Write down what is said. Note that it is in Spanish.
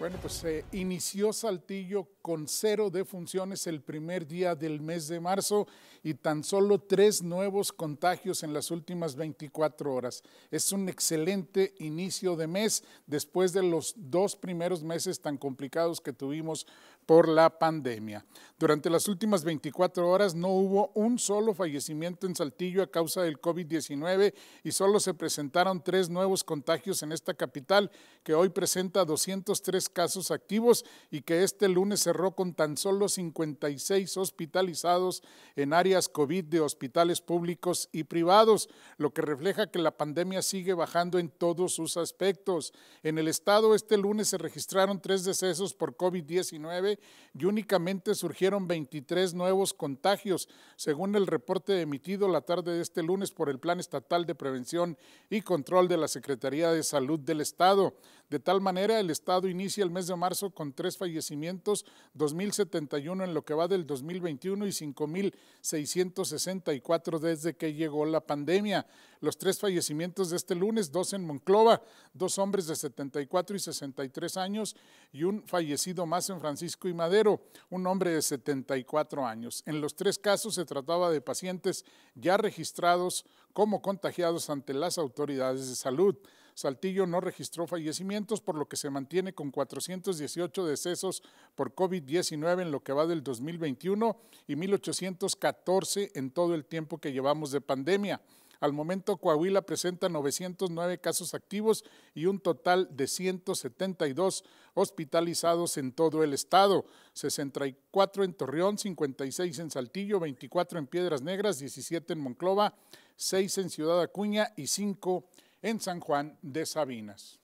Bueno, pues se eh, inició Saltillo con cero de funciones el primer día del mes de marzo y tan solo tres nuevos contagios en las últimas 24 horas. Es un excelente inicio de mes después de los dos primeros meses tan complicados que tuvimos por la pandemia. Durante las últimas 24 horas no hubo un solo fallecimiento en Saltillo a causa del COVID-19 y solo se presentaron tres nuevos contagios en esta capital que hoy presenta 203 casos casos activos y que este lunes cerró con tan solo 56 hospitalizados en áreas COVID de hospitales públicos y privados, lo que refleja que la pandemia sigue bajando en todos sus aspectos. En el estado este lunes se registraron tres decesos por COVID-19 y únicamente surgieron 23 nuevos contagios, según el reporte emitido la tarde de este lunes por el Plan Estatal de Prevención y Control de la Secretaría de Salud del Estado. De tal manera, el Estado inicia el mes de marzo con tres fallecimientos, 2.071 en lo que va del 2021 y 5.664 desde que llegó la pandemia. Los tres fallecimientos de este lunes, dos en Monclova, dos hombres de 74 y 63 años y un fallecido más en Francisco y Madero, un hombre de 74 años. En los tres casos se trataba de pacientes ya registrados como contagiados ante las autoridades de salud. Saltillo no registró fallecimientos, por lo que se mantiene con 418 decesos por COVID-19 en lo que va del 2021 y 1.814 en todo el tiempo que llevamos de pandemia. Al momento, Coahuila presenta 909 casos activos y un total de 172 hospitalizados en todo el estado, 64 en Torreón, 56 en Saltillo, 24 en Piedras Negras, 17 en Monclova, 6 en Ciudad Acuña y 5 en en San Juan de Sabinas.